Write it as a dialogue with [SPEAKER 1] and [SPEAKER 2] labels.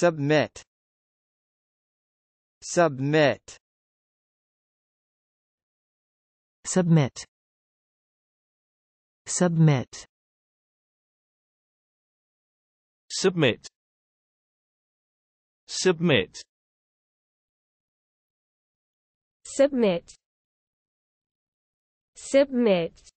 [SPEAKER 1] submit submit submit submit submit submit submit submit